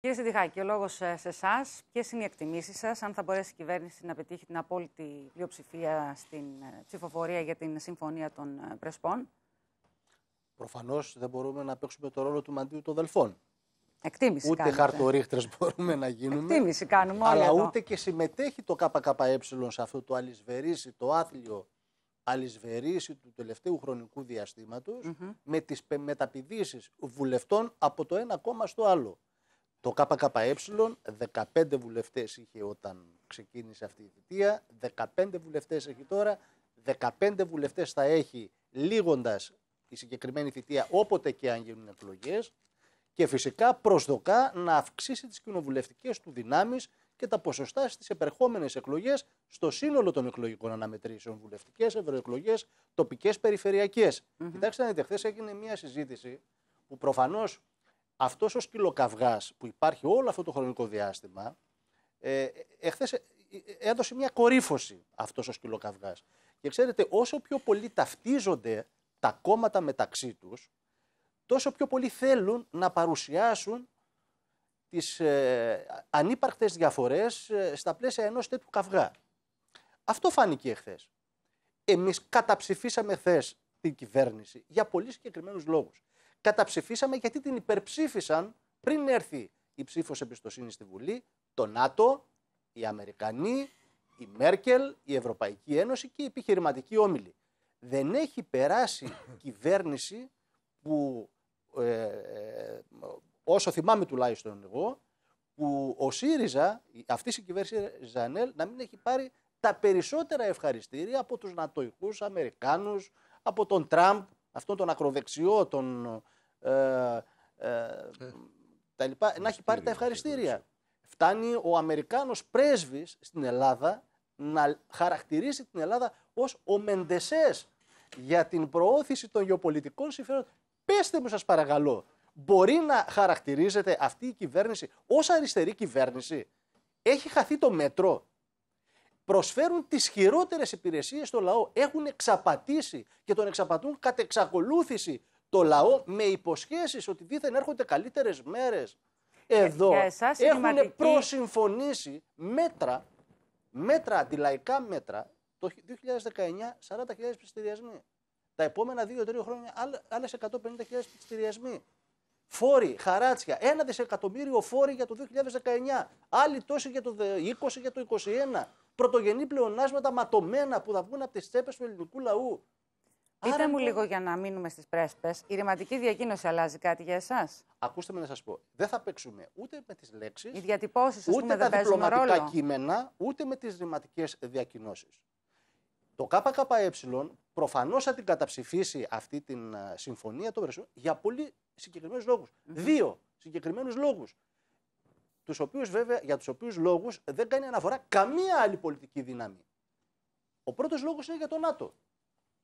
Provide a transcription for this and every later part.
Κύριε Σιντιχάκη, ο λόγος ε, σε εσάς. Ποιες είναι οι εκτιμήσεις σας, αν θα μπορέσει η κυβέρνηση να πετύχει την απόλυτη πλειοψηφία στην ε, ψηφοφορία για την Συμφωνία των ε, Πρεσπών. Προφανώς δεν μπορούμε να παίξουμε το ρόλο του μαντίου των δελφών. Εκτίμηση ούτε χαρτορίχτρες μπορούμε να γίνουμε. Εκτίμηση κάνουμε όλοι Αλλά ούτε και συμμετέχει το ΚΚΕ σε αυτό το αλυσβερίσι, το άθλιο αλυσβερίσι του τελευταίου χρονικού διαστήματος, με τις μεταπηδήσεις βουλευτών από το ένα κόμμα στο άλλο. Το ΚΚΕ 15 βουλευτές είχε όταν ξεκίνησε αυτή η θητεία, 15 βουλευτές έχει τώρα, 15 βουλευτές θα έχει λίγοντας η συγκεκριμένη θητεία όποτε και αν γίνουν εκλογές και φυσικά προσδοκά να αυξήσει τις κοινοβουλευτικές του δυνάμεις και τα ποσοστά στις επερχόμενες εκλογές στο σύνολο των εκλογικών αναμετρήσεων, βουλευτικές, ευρωεκλογές, τοπικές, περιφερειακές. Mm-hmm. Κοιτάξτε να δείτε, χθες έγινε μια συζήτηση που προφανώς αυτός ο σκυλοκαυγά που υπάρχει όλο αυτό το χρονικό διάστημα, ε, ε, ε έδωσε μια κορύφωση αυτός ο σκυλοκαυγά. Και ξέρετε, όσο πιο πολύ ταυτίζονται τα κόμματα μεταξύ τους, τόσο πιο πολύ θέλουν να παρουσιάσουν τις ε, διαφορές ε, στα πλαίσια ενός τέτοιου καυγά. Αυτό φάνηκε εχθές. Εμείς καταψηφίσαμε χθες την κυβέρνηση για πολύ συγκεκριμένους λόγους καταψηφίσαμε γιατί την υπερψήφισαν πριν έρθει η ψήφος εμπιστοσύνης στη Βουλή, το ΝΑΤΟ, οι Αμερικανοί, η Μέρκελ, η Ευρωπαϊκή Ένωση και οι επιχειρηματικοί όμιλοι. Δεν έχει περάσει κυβέρνηση που, ε, ε, όσο θυμάμαι τουλάχιστον εγώ, που ο ΣΥΡΙΖΑ, αυτή η κυβέρνηση Ζανέλ, να μην έχει πάρει τα περισσότερα ευχαριστήρια από τους νατοικούς Αμερικάνους, από τον Τραμπ, αυτόν τον ακροδεξιό, τον. Ε, ε, ε, τα λοιπά, να έχει πάρει τα ευχαριστήρια. Φτάνει ο Αμερικάνος πρέσβης στην Ελλάδα να χαρακτηρίσει την Ελλάδα ως ο Μεντεσές για την προώθηση των γεωπολιτικών συμφερόντων. Πέστε μου σας παρακαλώ, μπορεί να χαρακτηρίζεται αυτή η κυβέρνηση ως αριστερή κυβέρνηση. Έχει χαθεί το μέτρο προσφέρουν τις χειρότερες υπηρεσίες στο λαό. Έχουν εξαπατήσει και τον εξαπατούν κατ' εξακολούθηση το λαό με υποσχέσεις ότι δίθεν έρχονται καλύτερες μέρες. Ε, Εδώ έχουν προσυμφωνήσει μέτρα, μέτρα αντιλαϊκά μέτρα, το 2019 40.000 πληστηριασμοί. Τα επόμενα 2-3 χρόνια άλλε 150.000 πληστηριασμοί. Φόροι, χαράτσια, ένα δισεκατομμύριο φόροι για το 2019, άλλοι τόσοι για το 20 για το 2021 πρωτογενή πλεονάσματα ματωμένα που θα βγουν από τις τσέπες του ελληνικού λαού. Πείτε μου λοιπόν- λίγο για να μείνουμε στις πρέσπες. Η ρηματική διακοίνωση αλλάζει κάτι για εσάς. Ακούστε με να σας πω. Δεν θα παίξουμε ούτε με τις λέξεις, ούτε με τα διπλωματικά κείμενα, ούτε με τις ρηματικές διακοινώσεις. Το ΚΚΕ προφανώς θα την καταψηφίσει αυτή την συμφωνία των για πολύ συγκεκριμένους mm Δύο συγκεκριμένους λόγους τους οποίους βέβαια, για τους οποίους λόγους δεν κάνει αναφορά καμία άλλη πολιτική δύναμη. Ο πρώτος λόγος είναι για το ΝΑΤΟ.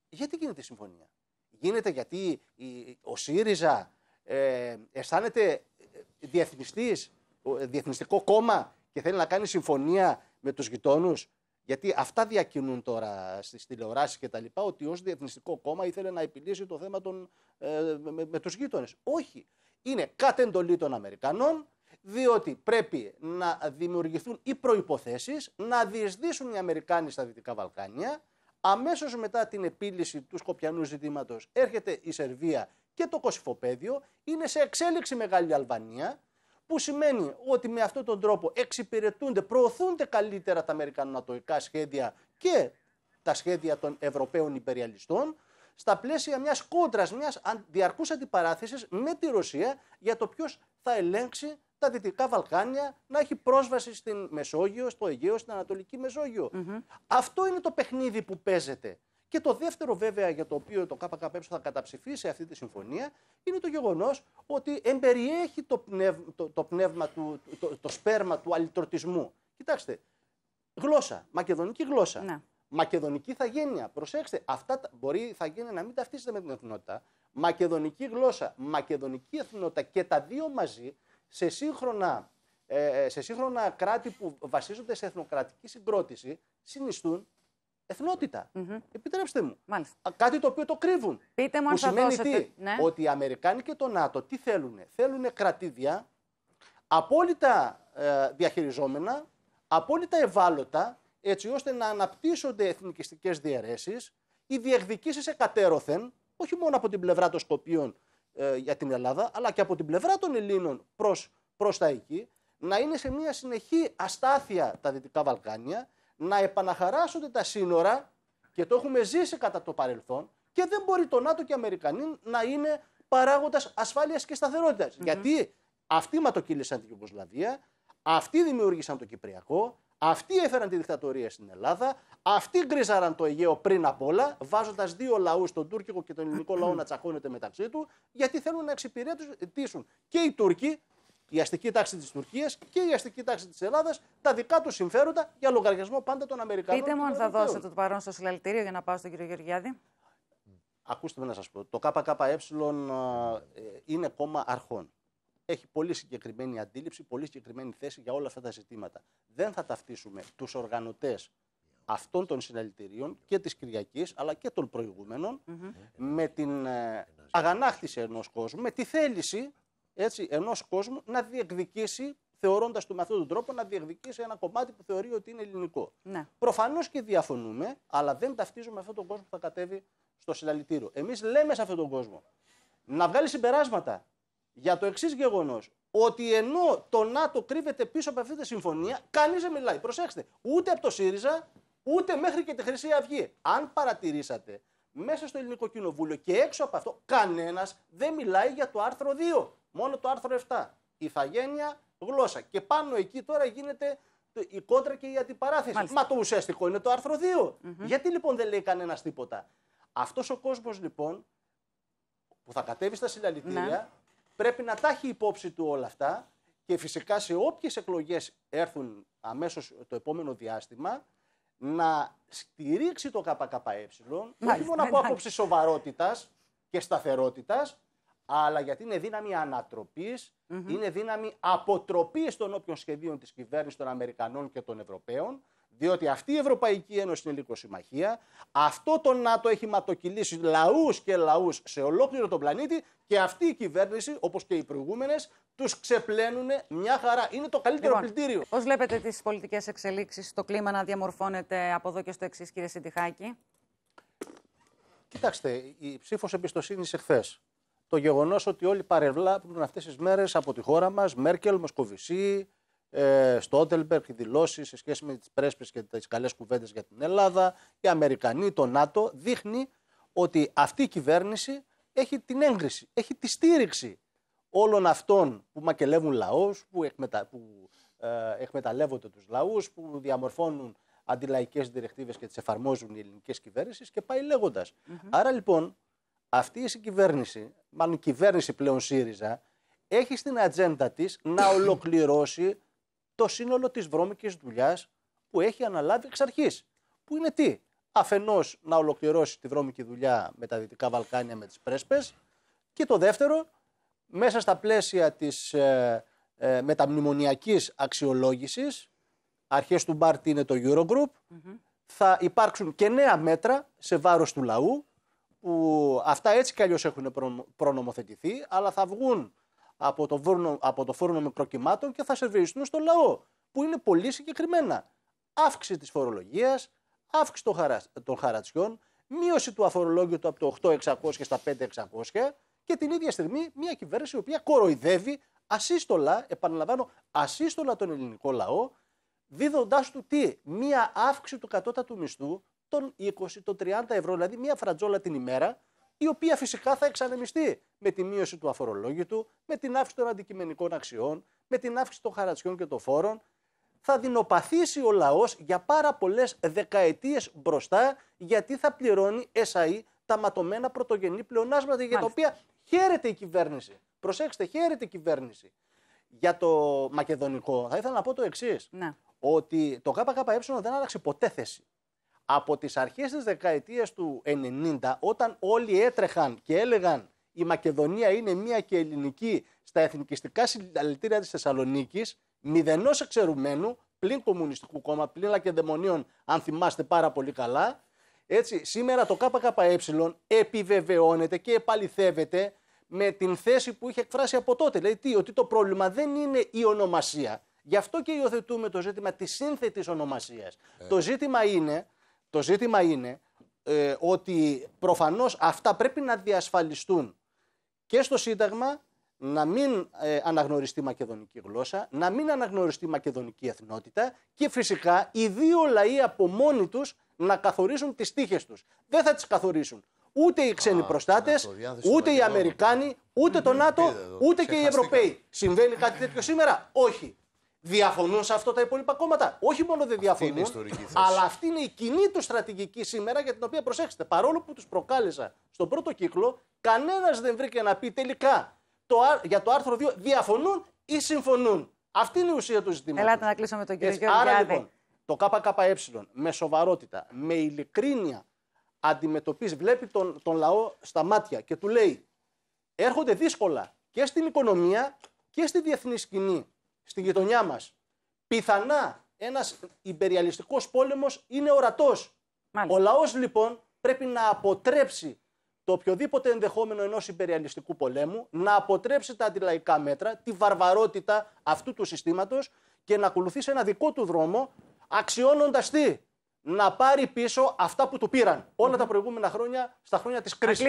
Γιατί γίνεται η συμφωνία. Γίνεται γιατί η, ο ΣΥΡΙΖΑ ε, αισθάνεται ε, διεθνιστής, ε, διεθνιστικό κόμμα και θέλει να κάνει συμφωνία με τους γειτόνους. Γιατί αυτά διακινούν τώρα στις τηλεοράσεις και τα λοιπά, ότι ως διεθνιστικό κόμμα ήθελε να επιλύσει το θέμα ε, με, με τους γείτονες. Όχι. Είναι κατ' εντολή των Αμερικανών διότι πρέπει να δημιουργηθούν οι προποθέσει να διεισδύσουν οι Αμερικάνοι στα Δυτικά Βαλκάνια. Αμέσως μετά την επίλυση του Σκοπιανού ζητήματος έρχεται η Σερβία και το Κωσυφοπαίδιο. Είναι σε εξέλιξη μεγάλη Αλβανία που σημαίνει ότι με αυτόν τον τρόπο εξυπηρετούνται, προωθούνται καλύτερα τα Αμερικανονατοϊκά σχέδια και τα σχέδια των Ευρωπαίων υπεριαλιστών στα πλαίσια μιας κόντρας, μιας διαρκούς αντιπαράθεσης με τη Ρωσία για το ποιος θα ελέγξει τα Δυτικά Βαλκάνια να έχει πρόσβαση στην Μεσόγειο, στο Αιγαίο, στην Ανατολική Μεσόγειο. Mm -hmm. Αυτό είναι το παιχνίδι που παίζεται. Και το δεύτερο βέβαια για το οποίο το ΚΚΕ θα καταψηφίσει αυτή τη συμφωνία είναι το γεγονός ότι εμπεριέχει το πνεύμα, το, το πνεύμα του, το, το σπέρμα του αλυτρωτισμού. Κοιτάξτε, γλώσσα, μακεδονική γλώσσα. Να. Μακεδονική θαγένεια. Προσέξτε, αυτά μπορεί η θαγένεια να μην ταυτίζεται με την εθνότητα. Μακεδονική γλώσσα, μακεδονική εθνότητα και τα δύο μαζί σε σύγχρονα, ε, ε, σε σύγχρονα κράτη που βασίζονται σε εθνοκρατική συγκρότηση συνιστούν Επιτρέψτε μου. Μάλιστα. Κάτι το οποίο το κρύβουν. Πείτε μου αν θα σημαίνει δώσετε. ναι. ότι οι Αμερικάνοι και το ΝΑΤΟ τι θέλουν. Θέλουν κρατήδια απόλυτα ε, διαχειριζόμενα, απόλυτα ευάλωτα, έτσι ώστε να αναπτύσσονται εθνικιστικές διαιρέσεις, οι διεκδικήσεις εκατέρωθεν, όχι μόνο από την πλευρά των Σκοπίων ε, για την Ελλάδα, αλλά και από την πλευρά των Ελλήνων προς, προς τα εκεί, να είναι σε μια συνεχή αστάθεια τα Δυτικά Βαλκάνια, να επαναχαράσονται τα σύνορα και το έχουμε ζήσει κατά το παρελθόν και δεν μπορεί το ΝΑΤΟ και οι Αμερικανοί να είναι παράγοντας ασφάλειας και σταθερότητας. Mm-hmm. Γιατί αυτοί ματοκύλησαν την Ιουγκοσλαβία, αυτοί δημιούργησαν το Κυπριακό, αυτοί έφεραν τη δικτατορία στην Ελλάδα, αυτοί γκρίζαραν το Αιγαίο πριν απ' όλα, βάζοντας δύο λαούς, τον τουρκικό και τον ελληνικό λαό, να τσακώνεται μεταξύ του, γιατί θέλουν να εξυπηρετήσουν και οι Τούρκοι, η αστική τάξη της Τουρκίας και η αστική τάξη της Ελλάδας, τα δικά τους συμφέροντα για λογαριασμό πάντα των Αμερικανών. Πείτε μου αν θα δώσετε το παρόν στο συλλαλητήριο για να πάω στον κύριο Γεωργιάδη. Ακούστε με να σας πω. Το ΚΚΕ ε, είναι κόμμα αρχών έχει πολύ συγκεκριμένη αντίληψη, πολύ συγκεκριμένη θέση για όλα αυτά τα ζητήματα. Δεν θα ταυτίσουμε τους οργανωτές αυτών των συναλλητηρίων και της Κυριακής αλλά και των προηγούμενων με την ε, αγανάκτηση ενός κόσμου, με τη θέληση έτσι, ενός κόσμου να διεκδικήσει θεωρώντας του με αυτόν τον τρόπο να διεκδικήσει ένα κομμάτι που θεωρεί ότι είναι ελληνικό. Ναι. Προφανώς και διαφωνούμε, αλλά δεν ταυτίζουμε αυτόν τον κόσμο που θα κατέβει στο συλλαλητήριο. Εμείς λέμε σε αυτόν τον κόσμο να βγάλει συμπεράσματα για το εξής γεγονός. Ότι ενώ το ΝΑΤΟ κρύβεται πίσω από αυτή τη συμφωνία, κανείς δεν μιλάει. Προσέξτε, ούτε από το ΣΥΡΙΖΑ, ούτε μέχρι και τη Χρυσή Αυγή. Αν παρατηρήσατε, μέσα στο ελληνικό κοινοβούλιο και έξω από αυτό, κανένας δεν μιλάει για το άρθρο 2. Μόνο το άρθρο 7. Ιθαγένεια, γλώσσα. Και πάνω εκεί τώρα γίνεται η κόντρα και η αντιπαράθεση. Μάλιστα. Μα το ουσιαστικό είναι το άρθρο 2. Γιατί λοιπόν δεν λέει κανένας τίποτα. Αυτός ο κόσμος λοιπόν που θα κατέβει στα συλλαλητήρια ναι. πρέπει να τα έχει υπόψη του όλα αυτά και φυσικά σε όποιες εκλογές έρθουν αμέσως το επόμενο διάστημα να στηρίξει το ΚΚΕ, όχι μόνο από άποψη σοβαρότητας και σταθερότητας, αλλά γιατί είναι δύναμη ανατροπής, είναι δύναμη αποτροπής των όποιων σχεδίων της κυβέρνησης των Αμερικανών και των Ευρωπαίων, διότι αυτή η Ευρωπαϊκή Ένωση είναι συμμαχία, αυτό το ΝΑΤΟ έχει ματοκυλήσει λαούς και λαούς σε ολόκληρο τον πλανήτη και αυτή η κυβέρνηση, όπως και οι προηγούμενες, τους ξεπλένουν μια χαρά. Είναι το καλύτερο λοιπόν, πλητήριο. Πώς βλέπετε τις πολιτικές εξελίξεις, το κλίμα να διαμορφώνεται από εδώ και στο εξής, κύριε Συντιχάκη. Κοιτάξτε, η ψήφος εμπιστοσύνης εχθές. Το γεγονός ότι όλοι παρευλάπτουν αυτές τις μέρες από τη χώρα μας, Μέρκελ, Μοσκοβισή, ε, και δηλώσεις σε σχέση με τις πρέσπες και τις καλές κουβέντες για την Ελλάδα, οι Αμερικανοί, το ΝΑΤΟ, δείχνει ότι αυτή η κυβέρνηση έχει την έγκριση, έχει τη στήριξη όλων αυτών που μακελεύουν λαούς, που, εκμετα... που ε, εκμεταλλεύονται τους λαούς, που διαμορφώνουν αντιλαϊκές διρεκτίβες και τις εφαρμόζουν οι ελληνικές κυβέρνησεις και πάει Άρα λοιπόν αυτή η κυβέρνηση, μάλλον κυβέρνηση πλέον ΣΥΡΙΖΑ, έχει στην ατζέντα της να ολοκληρώσει το σύνολο της βρώμικης δουλειάς που έχει αναλάβει εξ αρχής. Που είναι τι, αφενός να ολοκληρώσει τη βρώμικη δουλειά με τα Δυτικά Βαλκάνια με τις πρέσπες, και το δεύτερο, μέσα στα πλαίσια της ε, ε αξιολόγησης, μεταμνημονιακής αξιολόγησης, αρχές του Μπάρτι είναι το Eurogroup, θα υπάρξουν και νέα μέτρα σε βάρος του λαού, που αυτά έτσι κι αλλιώς έχουν προνομοθετηθεί, αλλά θα βγουν από το, φούρνο από το φόρνο μικροκυμάτων και θα σερβιριστούν στο λαό, που είναι πολύ συγκεκριμένα. Αύξηση της φορολογίας, αύξηση των, χαρα, χαρατσιών, μείωση του του από το 8.600 στα 5.600 και την ίδια στιγμή μια κυβέρνηση η οποία κοροϊδεύει ασύστολα, επαναλαμβάνω, ασύστολα τον ελληνικό λαό, δίδοντάς του τι, μία αύξηση του κατώτατου μισθού των 20, των 30 ευρώ, δηλαδή μία φρατζόλα την ημέρα, η οποία φυσικά θα εξανεμιστεί με τη μείωση του αφορολόγητου, με την αύξηση των αντικειμενικών αξιών, με την αύξηση των χαρατσιών και των φόρων. Θα δεινοπαθήσει ο λαός για πάρα πολλές δεκαετίες μπροστά, γιατί θα πληρώνει ΕΣΑΗ τα ματωμένα πρωτογενή πλεονάσματα για τα οποία χαίρεται η κυβέρνηση. Προσέξτε, χαίρεται η κυβέρνηση. Για το μακεδονικό, θα ήθελα να πω το εξής. Ότι το ΚΚΕ δεν άλλαξε ποτέ θέση από τις αρχές της δεκαετίας του 90, όταν όλοι έτρεχαν και έλεγαν η Μακεδονία είναι μία και ελληνική στα εθνικιστικά συλλαλητήρια της Θεσσαλονίκης, μηδενός εξαιρουμένου, πλην κομμουνιστικού κόμμα, πλην λακεδαιμονίων, αν θυμάστε πάρα πολύ καλά, έτσι, σήμερα το ΚΚΕ επιβεβαιώνεται και επαληθεύεται με την θέση που είχε εκφράσει από τότε. Δηλαδή, τι, ότι το πρόβλημα δεν είναι η ονομασία. Γι' αυτό και υιοθετούμε το ζήτημα της σύνθετης ονομασίας. Ε. Το ζήτημα είναι το ζήτημα είναι ε, ότι προφανώς αυτά πρέπει να διασφαλιστούν και στο Σύνταγμα να μην ε, αναγνωριστεί μακεδονική γλώσσα, να μην αναγνωριστεί μακεδονική εθνότητα και φυσικά οι δύο λαοί από μόνοι τους να καθορίσουν τις τύχες τους. Δεν θα τις καθορίσουν ούτε οι ξένοι προστάτε, ούτε οι Αμερικάνοι, ούτε το ΝΑΤΟ, ούτε και οι Ευρωπαίοι. Συμβαίνει κάτι τέτοιο σήμερα, Όχι. Διαφωνούν σε αυτό τα υπόλοιπα κόμματα. Όχι μόνο δεν διαφωνούν, αυτή είναι αλλά αυτή είναι η κοινή του στρατηγική σήμερα για την οποία προσέξτε. Παρόλο που τους προκάλεσα στον πρώτο κύκλο, κανένας δεν βρήκε να πει τελικά το, για το άρθρο 2 διαφωνούν ή συμφωνούν. Αυτή είναι η ουσία του ζητήματος. Ελάτε να κλείσουμε τον κύριο Γιώργο. Άρα λοιπόν, το ΚΚΕ με σοβαρότητα, με ειλικρίνεια αντιμετωπίζει, βλέπει τον, τον λαό στα μάτια και του λέει έρχονται δύσκολα και στην οικονομία και στη διεθνή σκηνή στη γειτονιά μας. Πιθανά ένας υπεριαλιστικός πόλεμος είναι ορατός. Ο λαός λοιπόν πρέπει να αποτρέψει το οποιοδήποτε ενδεχόμενο ενός υπεριαλιστικού πολέμου, να αποτρέψει τα αντιλαϊκά μέτρα, τη βαρβαρότητα αυτού του συστήματος και να ακολουθήσει ένα δικό του δρόμο, αξιώνοντας τι, να πάρει πίσω αυτά που του πήραν τα προηγούμενα χρόνια, στα χρόνια της κρίσης.